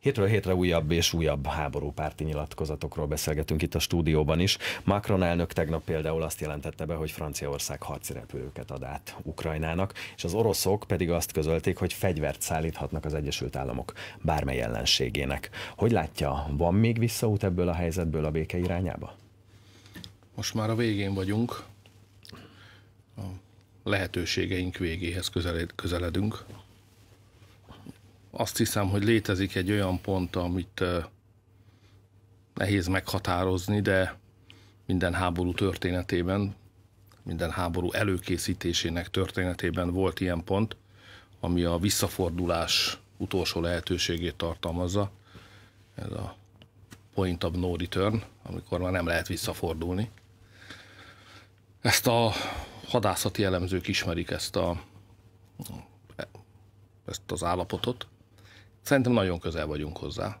Hétről hétre újabb és újabb háborúpárti nyilatkozatokról beszélgetünk itt a stúdióban is. Macron elnök tegnap például azt jelentette be, hogy Franciaország repülőket ad át Ukrajnának, és az oroszok pedig azt közölték, hogy fegyvert szállíthatnak az Egyesült Államok bármely ellenségének. Hogy látja, van még visszaút ebből a helyzetből a béke irányába? Most már a végén vagyunk, a lehetőségeink végéhez közeledünk azt hiszem, hogy létezik egy olyan pont, amit nehéz meghatározni, de minden háború történetében, minden háború előkészítésének történetében volt ilyen pont, ami a visszafordulás utolsó lehetőségét tartalmazza. Ez a point of no return, amikor már nem lehet visszafordulni. Ezt a hadászati elemzők ismerik ezt a ezt az állapotot, Szerintem nagyon közel vagyunk hozzá.